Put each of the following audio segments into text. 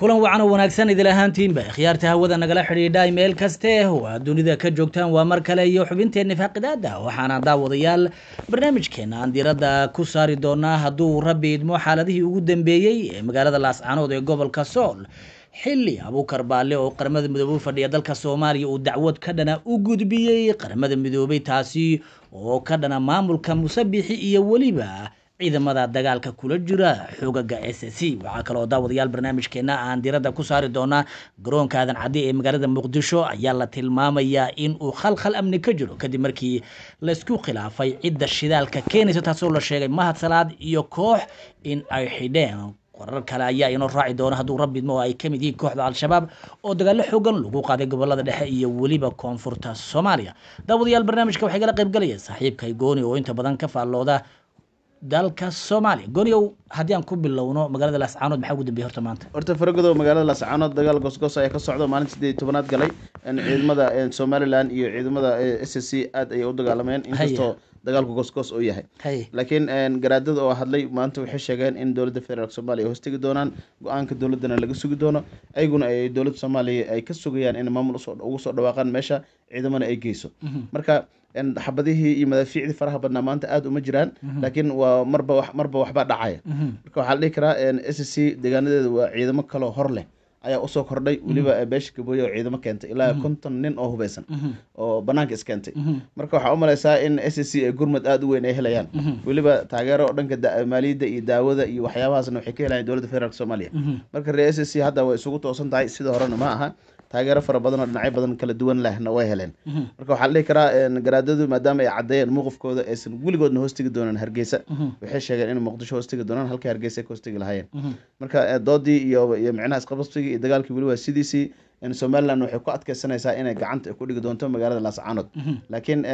kulan wacan oo wanaagsan idil ahaantiinba ikhyaarta hawada nagala xidhiidhay meel kaste oo aad dunida ka joogtaan waa mar kale iyo xubinteenna faaqidaada waxaana daawadayaal barnaamijkeena aan diiradda ku saari doonaa hadduu rabbi idmo xaaladihii ugu dambeeyey ee magaalada laascanood ee gobolka sool xilli abuukar baalle oo qaramada midoobey fadhiya dalka soomaaliya uu dacwad ka dhana u gudbiyey qaramada midoobey taasi oo ka dhana maamulka musabixi iyo weliba إذا ما ذا دجال ككل جرا حوجة جاسسي وعكلا داود يال برنامج كنا عن ديرة كوساري دونا جرون كهذا عادي إم جرد يلا تلمام يا إن وخل خل أمن كجرو كدي مركي لسكو خلاف في عدة شدال ككنيسة تصور الشيء ما هتصلاد يكوح إن أي قرر كلا يا إنه راعي دونا هدو ربي ما أي كم يدي كوح على الشباب أو حوجة لقو قادة قبل الله ده هي ولي بكونفورت الصوماليا داود يال برنامج كوا قبل جليس صاحب كيجوني وين تبدان كفال الله dalka soomaaliya goniyow haddii aan ku bilowno magaalada laascaanood maxaa ugu dambeeyey horta maanta horta faragodow magaalada laascaanood dagaal goosgoos ayaa ka socda maalin sideed tobanaad galay ciidamada eh, somalilan iyo ciidamada eh, s s c aada ayay u dagaalameen inkastoo dagaalku goosgoos uu yahay laakiin eh, garaadad oo hadlay maanta waxay sheegeen in dowladda federaalk soomaaliya ay hoostegi doonaan go-aanka dowladdana laga sugi doono ayaguna ay dowladda soomaaliya ay ka sugayaan in maamul ugu soo dhawaaqaan meesha ciidamana ay geyso mhm. marka xabadihii iyo madaafiicdii faraha badnaa maanta aada uma jiraan mhm. laakiin waa marba marba waxbaa dhacaya mhm. marka waxaa la dhihi karaa s c deegaanadeeda waa ciidamo kaloo hor leh ayaa usoo kordhay mhm. weliba beesha kabooye oo ciidamo keentay ilaa konton nin oo hubeysan oo banaanka iskeentay marka waxaa u in s c ee gurmud aada u weyn ay helayaan weliba taageero oo dhanka maaliyadda iyo daawada iyo waxyaabahaasna waxay ka helayaan dowladda federaalk soomaaliya marka ree s c hadda way isugu toosan tahay sida horena ma aha taageero fara badan oo dhinacyo badan kala duwan lehna way heleen mhm. marka waxaa la dhihi karaa garaadadu maadaama ay caddeeyeen muuqafkooda aysan weligoodna hoostegi doonaan hargeysa mhm. waxay sheegeen in muqdisho hoostigi doonaan halkii hargeysa ay ka hoostigi lahaayeen mhm. marka eh, doodii iyo micnaha isqababsigii iyo dagaalkii weli waa sidiisii somaliland waxay ku adkaysanaysaa inay gacanta ku dhigi doonto magaalada laascaanood mhm. laakiin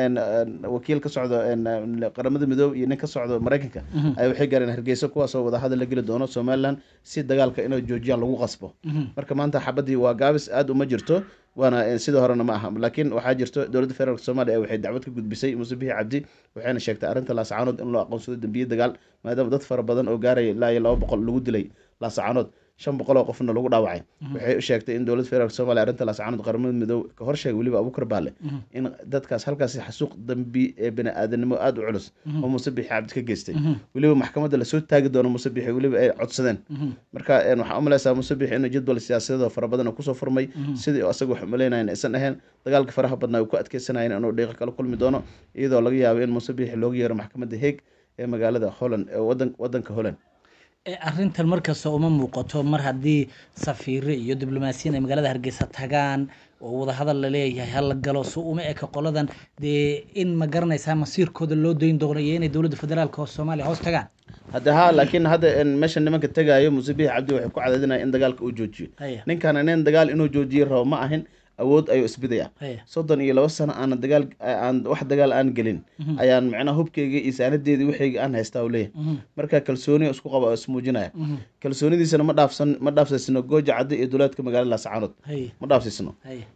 wakiil ka socdo qaramada midoob iyo nin ka socdo maraykanka mhm. ay waxay gaareen hargeyso kuwaasoo wadahadal la geli doono somalilan si dagaalka inay joojiyaan lagu qasbo mhm. marka maanta xabadii waa gaabis aada uma jirto waana sidai horena ma aha laakiin waxaa jirto dowladda federaalk soomaaliya waxay dacwad ka gudbisay muuse bixi cabdi waxayna sheegtay arrinta laascaanood in loo aqoonsado dembiye dagaal maadaama dad fara badan oo gaaraya ilaa iyo laba boqol lagu dilay laascaanood shan boqol oo qofna lagu dhaawacay mhm. waxay u sheegtay in dowlad federaalk somalia arrintaas caanud qaramada midoob ka hor horsheega weliba abuukar baale mhm. in dadkaas halkaas xasuuq dambi ee bani-aadanimo aada u culus mhm. oo musabixi cabdi ka geystay weliba maxkamadda lasoo taagi doono musabixi weliba ay codsadeen marka waxaa umaleysaa musabix inuu jadwal siyaasadeed fara badan kusoo furmay sidii asaga wax umaleynayen aysan ahayn dagaalka faraha badnaa uu ku adkeysanayen inuu dhiiqo kala kulmi doono iyadoo laga yaabo in musabix looga yeero maxkamadda heeg ee magaalada holland ee wadanka holland arintan markasta uma muuqato mar haddii safiiro iyo diblomaasiyiin ay magaalada hargeysa tagaan oo wadahadal la leeyahay hala galo su uma eka qoladan dee in ma garanaysaa masiirkooda loo dayn doono iyo inay dowladda federaalka soomaaliya hoos tagaan hadde ha laakiin hadda meesha nimanka tegaayo muuse bihi cabdi waxay ku cadaydinaya in dagaalka uu joojiyo ninkana nin dagaal inuu joojiyo rabo ma ahin awood ayuu isbidaya soddon iyo labo sano aana dagaal aan wax dagaal aan gelin mhm. ayaan micnaha hubkeygii iyo saanadeedii waxeyga aan haystaa u leeyahay mhm. marka kalsooni isku qaba oo ismuujinaya mhm. kalsoonidiisana ma dhaafsan ma dhaafsaysno gooja caddo iyo duleedka magaalada laascaanood ma dhaafsaysno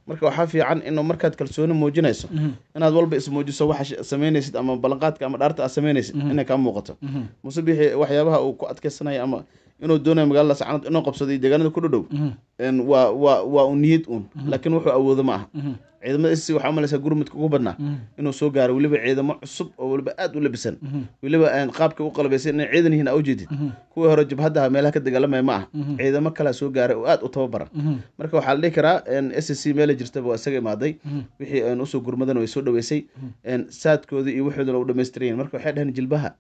marka waxaa fiican inuu markaad kalsooni muujinayso inaad walba ismuujiso waxa samaynaysid ama ballanqaadka ama dhaarta aad samaynaysid inay kaa muuqato muse waxyaabaha uu ku adkeysanaya ama inuu doonayo magaalada sacnad inuu qabsaday degaanada ku dhadhow mhm. waa u niyad uun mhm. laakiin wuxuu awoodo ma aha mhm. ciidamada s waxaa umalaysaa gurmudka ugu badnaa inuu soo gaaro weliba ciidamo cusub oo weliba aad u labisan weliba aan qaabka u qalabaysan inay ciidan yihiin aa ujeedid kuwii hore jabhaddaha meelaha ka dagaalamaya ma aha ciidamo kalea soo gaaray oo aad u tababaran marka waxaa la dhihi karaa s c meela jirtaba waa isaga imaaday wixii usoo gurmadan way soo dhaweysay saadkooda iyo waxoodana u dhamaystirayeen marka waxay dhaheen jilbaha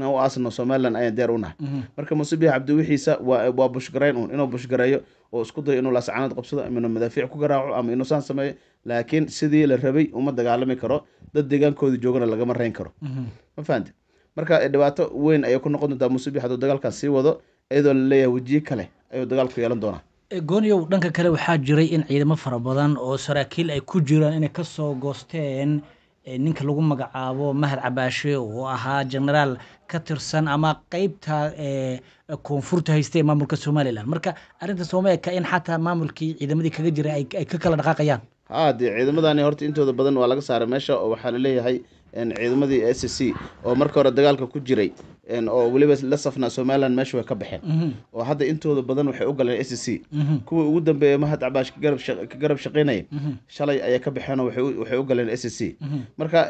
inaan u aasno somalilan ayaan deer unahay mhm. marka musebiix cabdiwixiisa waa bushgarayn un inuu bushgareeyo oo isku dayo inuu laascanaad qabsado ama inuu madaafiic ku garaaco ama inuu saan sameeyo laakiin sidii la rabay uma dagaalami karo dad deegaankooda joogana lagama rayn karo mhm. ma fahamte marka eh, dhibaato weyn ayay ku noqon doontaa musebiix hadduu dagaalkan sii wado iyadoo laleeyahay wejiye kale ayuu dagaalku yeelan doonaa eh, goonyow dhanka kale waxaa jiray in ciidamo fara badan oo saraakiil ay ku jiraan inay kasoo goosteen ninka lagu magacaabo mahad cabaashe oo ahaa genaraal ka tirsan ama qeybta koonfurta haysta ee maamulka somalilan marka arrinta soomaalika in xataa maamulkii ciidamadii kaga jiray ay ka kala dhaqaaqayaan ha ah, dee ciidamadani horta intooda badan waa laga saaray meesha oo waxaa laleeyahay ciidamadii s c oo marka hore dagaalka ku jiray oo weliba la safnaa somaliland meesha way ka baxeen mhm. oo hadda intooda badan waxay u galeen s c mhm. kuwii ugu dambeeya mahad cabaash ka garab shaqaynaya mhm. shalay ayay ka baxeenoo waxay u galeen s c marka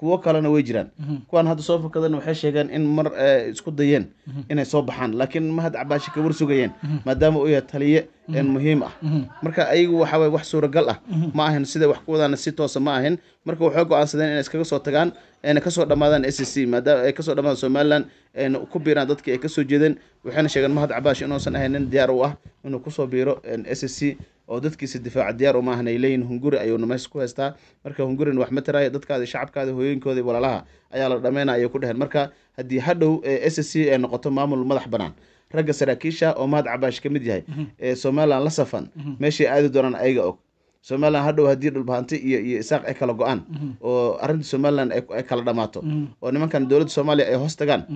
kuwo kalena way jiraan kuwaan hadda soo fakadana waxay sheegeen in mar eh, isku dayeen inay soo baxaan laakiin mahad cabaashi kawar sugayeen maadaama uu yahay taliye Mhm. muhiim ah mhm. marka ayagu waxaaway wax suuragal ah mhm. ma ahan sida wax ku wadaana si toosa ma ahan marka waxay go-aansadeen inay iskaga soo tagaan ayna kasoo dhammaadaan s c maadaama ay kasoo dhammaadaan somalilan ayna ku biiraan dadkii ay kasoo jeedeen waxayna sheegeen mahad cabaash inuusan ahayn nin diyaar u ah inuu kusoo biiro s c oo dadkiisa difaaca diyaar uma ahna ay leeyihin hunguri ayuuna meesha ku haystaa marka hungurina wax ma taraaya dadkaadi shacabkaadi hooyooyinkoodii walaalaha ayaa la dhammeynaa ayay ku dheheen marka haddii hadhow s c ay noqoto maamul madax banaan ragga saraakiisha oo mahad cabaash ka mid yahay mhm. ee somalilan la safan mhm. meeshay aadi doonaan ayaga og somalilan hadhow haddii dhulbahanti iyo iyo isaaq ay kala go-aan mhm. oo arrinta somalilan ay kala dhammaato oo nimankan dowladda soomaaliya ay hoos tagaan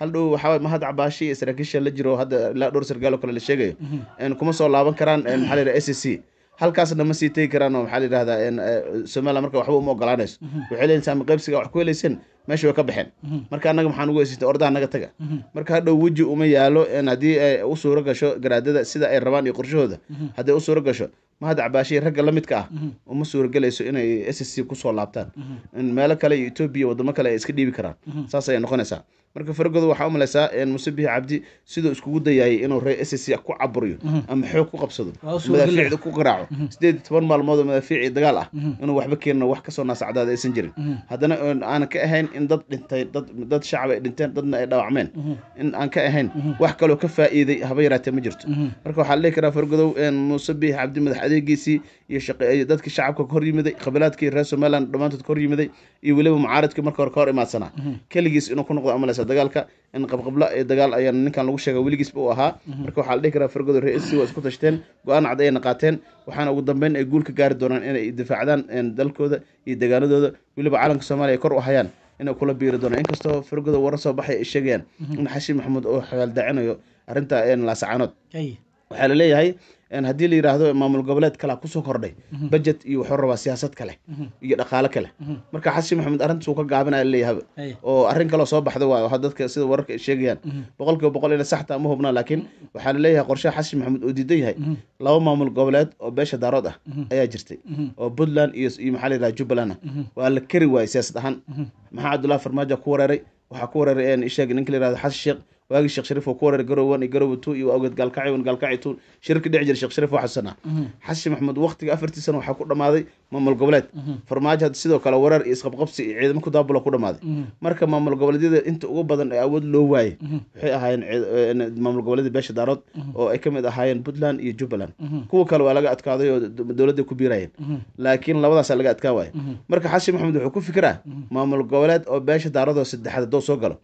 haldhow waxaa mahad cabaashi iyo saraakiisha la jiro hadda ilaa dhowr sargaal oo kale la sheegayo kuma soo laaban karaan maxaa la yidhaha a c c halkaasna ma sii tegi karaan oo maxaa la yidhahdaa eh, somaliland marka waxba uma ogolaanayso mhm. waxay leeyihin saami qaybsiga wax ku helayseen meesha way ka baxeen mhm. marka annaga maxaan ugu heysiistay ordaha naga taga mhm. marka hadhow weji uma yaalo haddii ay eh, u suuro gasho garaadada sida ay rabaan iyo qorshahooda hadday u suuro gasho mahad cabaashiy ragga la midka ah uma suuragelayso inay s s c kusoo laabtaan in meelo kale iyo etoobiya wadamo kale ay iska dhiibi karaan saas ayay noqonaysaa marka faragooda waxaa u malaysaa musabih cabdi siduu iskugu dayayay inuu ree ss ah ku caburiyo mhm. ama xoog ku qabsado madaafiicda ku qaraaco mhm. sideed toban maalmood oo madaafiici dagaal ah mhm. inuu waxba keenin wax kasoo naasacdaad aysan jirin haddana aanan ka ahayn in dad dhintay dad shacab ay dhinteen dadna ay dhaawacmeen in aan ka ahayn wax kaloo ka faa'iiday haba yaraatee ma jirto marka waxaa la dhihi karaa fargodow muse musabih cabdi madax adeegiisii iyo dadkii shacabka ka hor yimiday qabilaadkii reer somalilan dhammaantood ka hor yimiday iyo weliba mucaaradkii marka hore ka hor imaadsanaa keligiis inuu ku noqdo amalaysa dhexmaraysa dagaalka in qabqabla ee dagaal ayaa ninkan lagu sheega weligiisba uu ahaa mhm. marka waxaa la dhihi karaa fargodo rsi waa isku tashteen go-aan cad ayayna qaateen waxaana ugu dambeyn ay guulka gaari doonaan inay difaacdaan dalkooda iyo degaanadooda weliba caalamka soomaliya ay kor u hayaan inay kula biiri doonaan inkastoo fargodo waran soo baxay ay sheegayaan mhm. in xashiin maxamuud oo xeeldaacinayo arrinta laasacaanood waxaa la leeyahay haddii la yidhaahdo maamul goboleed kalea kusoo kordhay mhm. bajet iyo wuxuu rabaa siyaasad kale mhm. iyo dhaqaale kale mhm. marka xashi maxamed arrintaasuu ka gaabinaya leeyahay oo arrin kaloo soo baxda waa dadka sida wararka sheegayaan boqol kiiba boqol ina saxtaa ma hubnaa laakiin waxaa la leeyahay qorshaha xashi maxamed oo diidan yahay laba maamul goboleed oo beesha daarood ah ayaa jirtay oo puntland iyo maxaa la yidhaha jubbaland ah waa la keri waayay siyaasad ahaan maxaa cabdullahi farmaajo ku wareeray waxaa ku wareeray sheeg ninka la yihahdo xasan sheekh waagii sheekh shariif oo ku wareer garowan iyo garowe iyo awgeed gaalkaciwan gaalkaci two shirarki dheci jira sheekh shariif oo mhm. xashi maxamuud waktiga afartii sana waxaa ku dhamaaday maamul goboleed mhm. farmaajo had sidoo kale wareer iyo isqabqabsi iyo ciidamo ku daabula ku dhamaaday mhm. marka maamul goboleedyada inta ugu badan ee awood loo waayey waxay ahaayeen eh, maamul goboleedda beesha daarood oo ay ka mid ahaayeen puntland iyo jubbaland kuwa kale waa laga adkaaday oo dowladday ku biirayeen laakiin labadaasaa laga adkaa waaya marka xashi maxamuud wuxuu ku fikiraa maamul goboleed oo beesha daarood oo saddexaad haddoo soo galo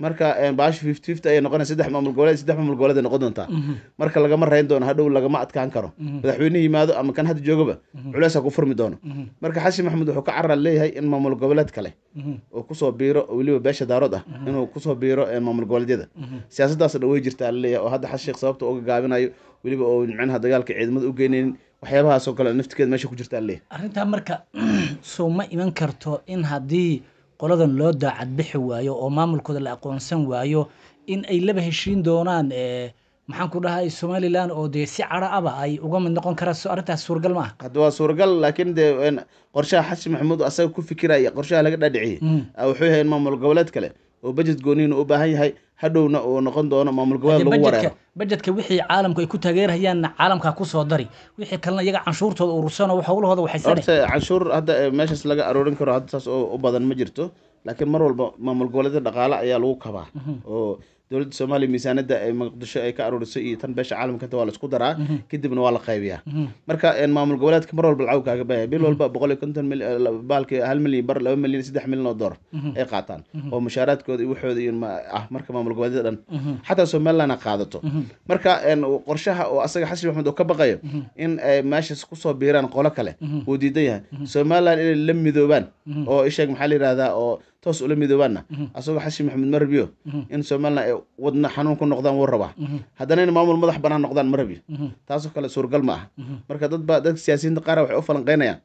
marka eh, baash fifty fifty ayay noqonay saddex maamul goboleed saddex maamul goboleeday noqon doontaa mhm. marka lagama rayn doono hadhow lagama adkaan karo mhm. madaxweyne yimaado ama kan hadda joogaba mhm. culeysa ku furmi doono marka xasan maxamuud wuxuu ka carar leeyahay in maamul goboleed kale oo kusoo biiro oo weliba beesha daarood ah inuu kusoo biiro eh, maamul goboleedyada siyaasaddaasoo dhan way jirtaa laleeyahay oo hadda xashiikh sababta uga gaabinayo weliba oo micnaha dagaalka ciidamada u geynaynin waxyaabahaasoo kale naftigeeda meesha ku jirtaa laleeyahay arrintaa marka soo ma iman karto in haddii qoladan loo daacad bixi waayo oo maamulkooda la aqoonsan waayo in ay laba heshiin doonaan maxaan ku dhahay somalilan oo dee si cara aba ay uga mid noqon karaan so arrintaas suuragal ma aha hadda waa suuragal laakiin dee qorshaha xasan maxamuud asaga ku fikiraya qorshaha laga dhaadhiciyey mm. wuxuu yahay in maamul goboleed kale oo bajet gooniin u baahan yahay hadhowna uu noqon doono maamul goboleed lagu wareero bajetka wixii caalamku ay ku taageerayaanna caalamka ku soo dari wixii kalena iyaga canshuurtooda urursano howlahooda waxaysan horta canshuur hadda eh, meeshaas laga aroorin karo hadda saas oo u badan ma jirto laakiin mar walba maamul goboleedya dhaqaale ayaa lagu kabaa mhm. oo dowladda soomaaliya miisaanada muqdisho ay ka aruuriso iyo tan beesha caalamkata waa la isku daraa mhm. kadibna waa la qaybiyaa mhm. marka maamul goboleedka mar walba lacag kaaga baahay bil mhm. walba boqol iyo konton eh, baalki hal milyan bar laba milyan saddex milyan oo doolar ay qaataan oo mushaaraadkooda iyo waxooda iyo ah marka maamul goboleedyada dhan xataa somalilandna qaadato marka qorshaha oo asaga xasan maxmed oo ka baqayo in ay eh, meeshaas kusoo biiraan qolo kale wuu diidan yahay somalilan inay la midoobaan oo isheeg maxaa la yidhahdaa oo toos ula midoobaana mhm. asagoo xashi maxamed ma rabiyo mhm. in somalilan ay wadna xanuun ku noqdaan wuu rabaa mhm. haddana in maamul madax banaan noqdaan ma rabiyo taasoo kale suurgal ma aha marka dadbaa dadka siyaasiyiinta qaar waxay u falanqeynayaan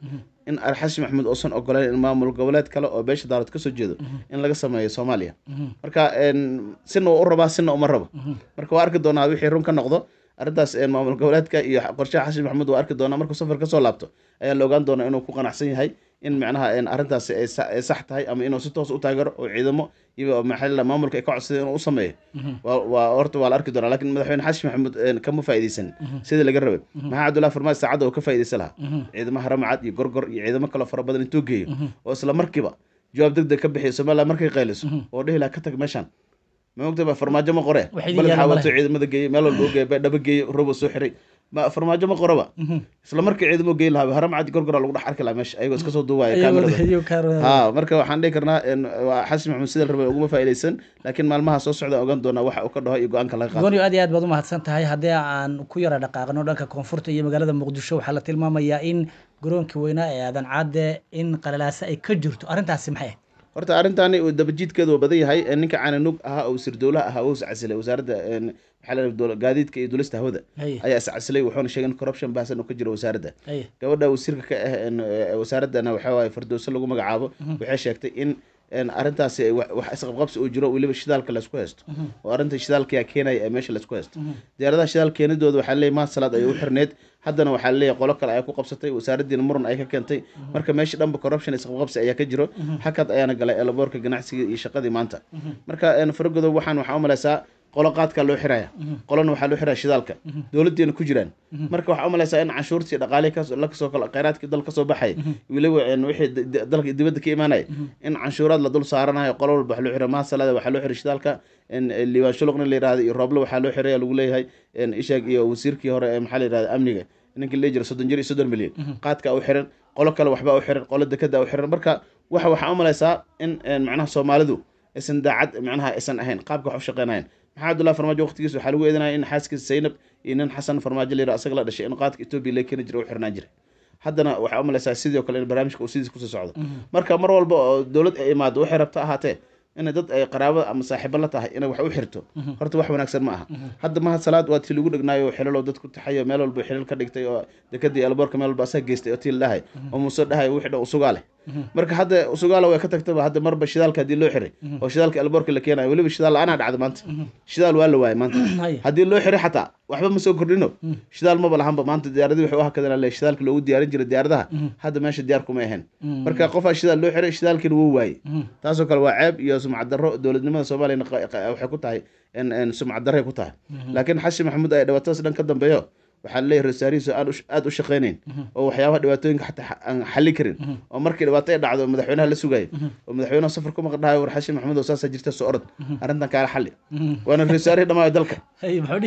in xashi maxamed uusan ogoleyn in maamul goboleed kale oo beesha daarood kasoo jeedo in laga sameeyo soomaaliya marka sina uu u rabaa sina uma rabo marka waa arki doonaa wixii run ka noqdo arintaas maamul goboleedka iyo qorshaha xashi maxamed waa arki doonaa markuu safar kasoo laabto ayaa la ogaan doonaa inuu ku qanacsan yahay in macnaha arintaasi ay sax tahay ama inuu si toos u taageero oo ciidamo iyo maamulka ay ka codsadeen inuu u sameeyo mhm. waa horta waa la arki doonaa lakin madaxweyne xashi maxamuud kama faa'iidaysan mhm. sidii laga rabay mhm. maxaa cabdullahi farmaajo saacadda oo ka faa'iidaysan lahaa ciidamaha ramcad iyo gorgor iyo ciidamo kaloo fara badan intuu geeyo oo isla markiiba jawaab deg deg ka bixiyo somaliland markay qayliso oo dhihi lahaa ka tag meeshaan ma farmaajo ma qore baled xaawato ciidamada geeyey meel walba u geeyey dhaba geeyey roobo soo xiray farmaajo ma qoraba mhm. isla markii ciidamo geyn lahaa haramcadi gorgora lagu dhex arki lahaa meesha ayagoo iska soo marka waxaan dhihi karnaa waa xasan maxamed sida rabay uguma faaidaysan laakiin maalmaha soo socda ogaan doonaa waxa uu ka dhaho iyo go-aanka laga qaado aad iyo aad baad umahadsan tahay haddii aan ku yara dhaqaaqno dhanka koonfurta iyo magaalada muqdisho waxaa la tilmaamayaa in garoonkii weynaa ee aadan caade in qalalaase ay ka jirto arrintaasi maxay ahayd horta arintani dabajidkeedu waa badan yahay ninka caananug ahaa oo wasiir dowlaha ahaa waa iscasilay wasaaradda maxaa gaadiidka iyo dulista hawada ayaa iscasilay wuxuuna sheegay in corruption baasan uu ka jiro wasaaradda gabadha wasiirka ka ah wasaaradana waxaa waaye fardowso lagu magacaabo mm-hmm. waxay sheegtay in arintaas eh, wax isqabqabsi uu jiro weliba shidaalka laysku haysto oo mhm. arinta shidaalkayaa keenaya ee meesha laysku haysto mhm. diyaaradaha shidaal keenidooda waxaa leeyahy salaad ayay u xirneyd haddana waxaa leeyahy qolo kale ayaa ku qabsatay wasaaradiina muran ay ka keentay mhm. marka meesha dhanba corruption isqabqabsi ayaa ka jiro hakad ayaana galay elaboorka ganacsiga iyo shaqadii maanta marka faragodob waxaan waxaa u malaysaa qolo qaadkaa loo xiraya qolona waxaa loo xiraa shidaalka dowladdeena ku jiraan marka waxaa umalaysaa in canshuurtii dhaqaalihi lakasoo dal kasoo baxay wixii dalka dibadda ka imaanaya in canshuuraad la dul saaranayo qolo walba waxa loo xiraya maasalada waxaa loo xiray shidaalka liibaan shuluqna la yihahda iyo rooblo waxaa loo xiraya lagu leeyahay ishaag iyo wasiirkii hore maxaa la yihahda amniga ninka la jira soddon jir iyo soddon milyan qaadka u xiran qolo kale waxbaa u xiran qolo dekada u xiran marka waxa waxaa umalaysaa in macnaha soomaalidu aysan daacad micnaha aysan ahayn qaabka wax u shaqeynayan maxaa abdullahi farmaajo waqtigiis waxaa lagu eedanaya in xaaskiisa zaynab iyo nin xasan farmaajo layidha asaga la dhashay in qaadka etoobiya la keeni jiray u xirnaan jiray haddana waxaa u malaysaa sidoo kale in barnaamijka uu sidiis kusii socdo mhm. marka mar walba oo dowlad ay imaado waxay rabto ahaatee inay dad ay qaraabada ama saaxiibo la tahay inay wax u xirto mhm. horta wax wanaagsan ma aha mhm. hadda maha salaad waa tii lagu dhegnaayo xilalo dad ku taxayo meel walba xilal ka dhigtay oo dekadii alboorka meel walba asaga geystay oo tii la dhahay oo muuse dhahay wixii dhan usugaa leh marka hadda sugaala way ka tagtaba hadda marba shidaalka hadii loo xiray oo shidaalka elboorka la keenayo weliba shidaal la-aanaa dhacda maanta mm-hmm. shidaal waa la waayay maanta haddii loo xiray xataa waxba ma soo kordhino mm-hmm. shidaal maba lahanba maanta diyaaradii waxay u hakadeen ale shidaalka loogu diyaarin jiray diyaaradaha mm-hmm. hadda meesha diyaar kuma ahayn marka qofaa shidaal loo xiray shidaalkiina wuu waayey taasoo kale waa ceeb iyo sumcad dowladnimada soomaaliyana waxay ku tahay sumcad ku tahay laakiin xashi maxamuud ay dhawataas dhan ka dambeeyo waxaa laleeyahy rasaarihiisu aada u shaqeynayn mm-hmm. oo waxyaabaha dhibaatooyinka xataa aan xalin karin mm-hmm. oo markii dhibaato ay dhacdo madaxweynaha la sugayo mm-hmm. oo madaxweynaha safar ku maqdhahayo war xashin maxamed oo saasaa jirta soo orod arrintan kaala xali waana rasaarihii dhamaayo dalka wuxuu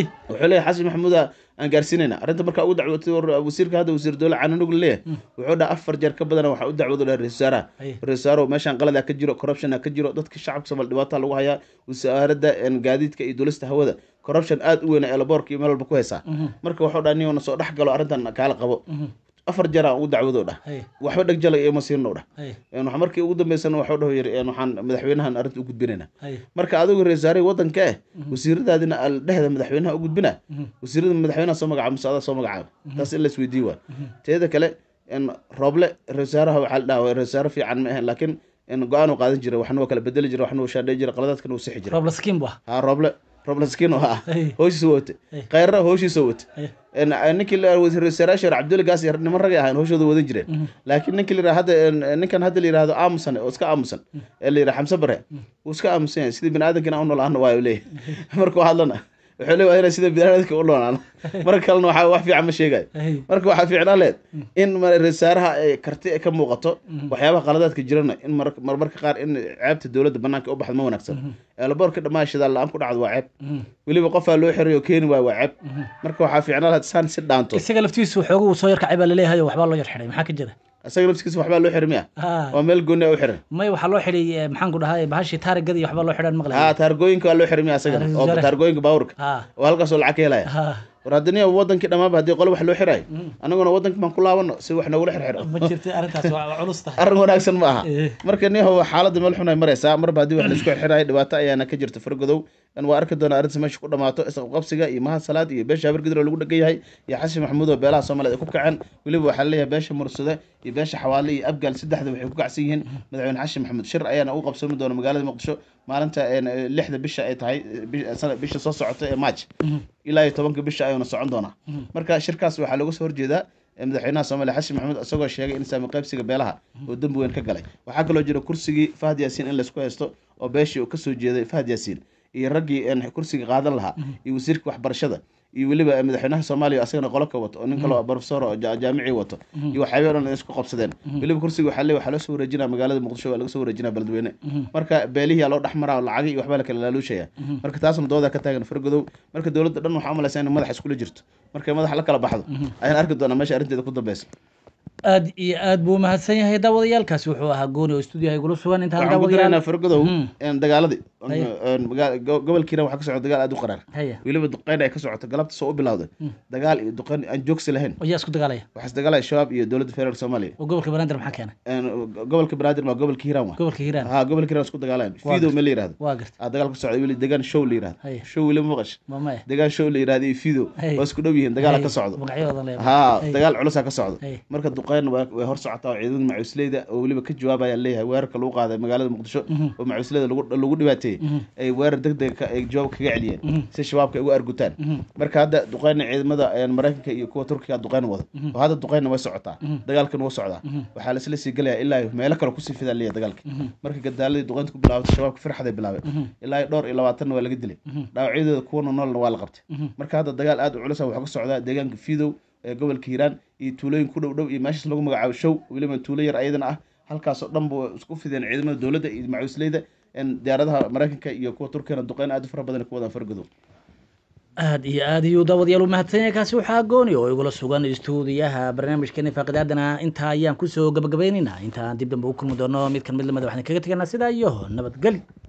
leeyahy xashin maxamuuda aan gaarsiinayna arrinta markaa ugu dacwatay wasiirka hadda wasiir dowla cananugu leeyahay wuxuu dhaha afar jeer ka badana waxaa u dacwado dhaha rasaaraha rasaaro meeshaan qalada ka jiro corruptiona ka jiro dadka shacabka somal dhibaataa lagu hayaa wasaaradda gaadiidka iyo dulista hawada corruption aad u weyn eelaboorka iyo meel ku haysaa mhm. marka waxuu dhaha ninuna soo dhex galo arrintan kaala qabo mhm. afar jeer aan ugu dacwadoo dhah waxba dhegjala ioma siinow dhah markii ugu dambeysana waxuu dhahu yiri waxaan madaxweynahan arrinta u gudbinaynaa marka adigu ra waddanka eh mhm. wasiiradaadina aldhehda madaxweynaha u gudbina wasiirada madaxweynaha soo magacaab mise adaa soo magacaaba taas in la teeda kale rooble ra waxaa la dhaha ra fiican ma ahayn laakiin go-aan qaadan jira waxna waa bedeli jira waxna uu jira qaladaadkana uu sixi jira rooble roblaskiin oo ah hooshii wate khayrna hooshiisoo wate ah, ninkii wasiirwasaarayashi hore gaas niman ragay ahayn hooshooda wadan jireen mm-hmm. laakiin ninkii hadda ninkan hadda la yirahdo aamusan oo iska aamusan mm-hmm. ee la yidhaha xamse bare wuu mm-hmm. iska aamusan yahay sidii bani aadamkina u nool ahna waayo leeyahay markuu hadlana wuxuu le waa inay sida bidadka u dhoonaan mar kalena waxaa wax fiican ma sheegayo marka waxaa fiicnaa leed mm. in resaaraha karti ka muuqato mm. waxyaabaha qaladaadka jirana in marmarka qaar in ceebta dowladda banaanka u baxda ma wanaagsan mm-hmm. eelaboorka dhammaan shidaal la-aan ku dhacdo waa ceeb mm-hmm. weliba qofaa loo xiray oo keeni waayo waa ceeb mm-hmm. marka waxaa fiicnaa leed saan si dhaanto isaga laftiisu xoogu soo yarkacay baa laleeyahay waxbaa loo yarxiray maxaa ka jira isaga laftikiisa waxbaa loo xiray miya waa meel gooni a ah u xiran may waxaa loo xiday eh, maxaan ku dhahaa eh, bahashii taarigada iyo waxbaa loo xidhan maqlay ha taarigooyinka waa loo xiray miya isagana oo taarigooyinka baabuurka waa halkaasoo lacag ka helaya war haddii niya wadankii haddii qole wax loo xiraayo mm. annaguna waddanka baan ku laabano si wax noogula xirxiro arrin wanaagsan ma aha eh. marka niyahow xaaladda meel xun ay maraysaa marba haddii wax laisku xirxiraayo dhibaato ayaana ka jirta fargodow dhan waa arki doonaa arrinta meesha ku dhamaato isqabqabsiga iyo mahad salaad iyo beesha habargidro lagu dhagan yahay iyo xashi maxamuud oo beelaha soomaaliyed ku kaceen weliba waxaa leeyahay beesha mursade iyo beesha xawaale iyo abgaal saddexda waxay ku kacsan yihiin madaxweyne xashi maxamuud shir ayaana u qabsoomi doona magaalada muqdisho maalinta lixda bisha ay tahay bisha soo socota ee maaj mhm. ilaa iyo tobanka bisha ayuuna socon doonaa mhm. marka shirkaas waxaa looga soo horjeedaa madaxweynaha soomaaliya xasan maxamuud isagoo sheegay in saami qaybsiga beelaha oo mhm. dembi weyn ka galay waxaa kaloo jira kursigii fahad yaasiin in laysku haysto oo beeshii uu kasoo jeeday fahad yaasiin iyo raggii kursiga qaadan lahaa mhm. iyo wasiirka waxbarashada iyo weliba madaxweynaha soomaaliya asagana qolo ka wato oo nin kaleo brofesor mhm. oo jaamicii wato mhm. iyo waxyaabay dhan isku qabsadeen weliba kursiga waxaa le waxaa loo soo wareejinaa magaalada muqdisho waa laga soo wareejinaa baldiweyne marka beelihii loo dhex maraa lacagii iyo waxbaa la kala laaluushaya marka taasna doodaa ka taagan fargodow marka dowladda dhan waxaa umalaysaa inay madax iskula jirto markay madax la kala baxdo ayaan arki doonaa meesha arrinteeda ku dambeysa aad iyo aad buu mahadsan yahay daawadayaalkaasi wuxuu ahaa gooni oo stuudiyaha igula sugan intaan daawadayaan fargodow hmm. dagaaladii gobol kiiran waxaa ka socda dagaal aad u qaraar weliba duqeyn ay ka socoto galabta soo u bilowday hmm. dagaal iyo duqeyn aan joogsi lahayn ayaa oh, isku dagaalaya waxaa isdagaalaya shabaab iyo dowladda federaalk soomaaliya oo oh, gobolka banaadir maxaa keenay gobolka banaadir waa gobolka hiiraan waa gobolka hiiraan ha gobolka hiiraan isku dagaalayan fiidow me la yirahdo waa garta aa dagaal ku socda weli degaan show la yirahdo show weli maqash degaan show la yirahdo iyo fiidow waa isku dhow yihiin dagaala ka socdo ha dagaal culusaa ka socdo marka duqeyn way hor socotaa ciidamada macusleyda oo weliba ka jawaabaya leeyahay weerarka lagu qaaday magaalada muqdisho mhm. oo macusleyda lagu dhibaateeyey mhm. ay weerar degdega ay jawaab kaga celiyeen mhm. si shabaabka ay uga argutaan marka hadda duqeyna ciidamada maraykanka iyo kuwa turkiga duqeyn wada oo hadda duqeynna way socotaa dagaalkan waa socdaa waxaa la isla sii galayaa ilaa meelo kale kusii fidaa leeyahay dagaalka marka gadaaladii duqeynta ku bilaabatay shabaabka firxaday bilaabeen ilaa dhowr iyo labaatanna waa laga dilay dhaawacyadooda kuwana noolna waa la qabtay marka hadda dagaal aad u culus ah, wax ka socdaa deegaanka fiidow gobolka hiiraan iyo tuulooyin ku dhowdhow iyo meeshaas lagu magacaabo show weliba tuulo yar ayadana ah halkaasoo dhan ba isku fideen ciidamada dowladda iyo macuusleyda diyaaradaha maraykanka iyo kuwa turkiyana duqeyn aad u fara badan kuwadan wadaan aada iyo aada ayuu daawadayaal u mahadsanyay kaasi waxaa gooni oo igula sugan istuudiyaha barnaamijkeeni faaqidaadana intaa ayaan kusoo gabagabaynaynaa inta aan dib dambe u kulmi doono midkan mid lamida waxaan kaga teganaa sidaa iyo nabadgeli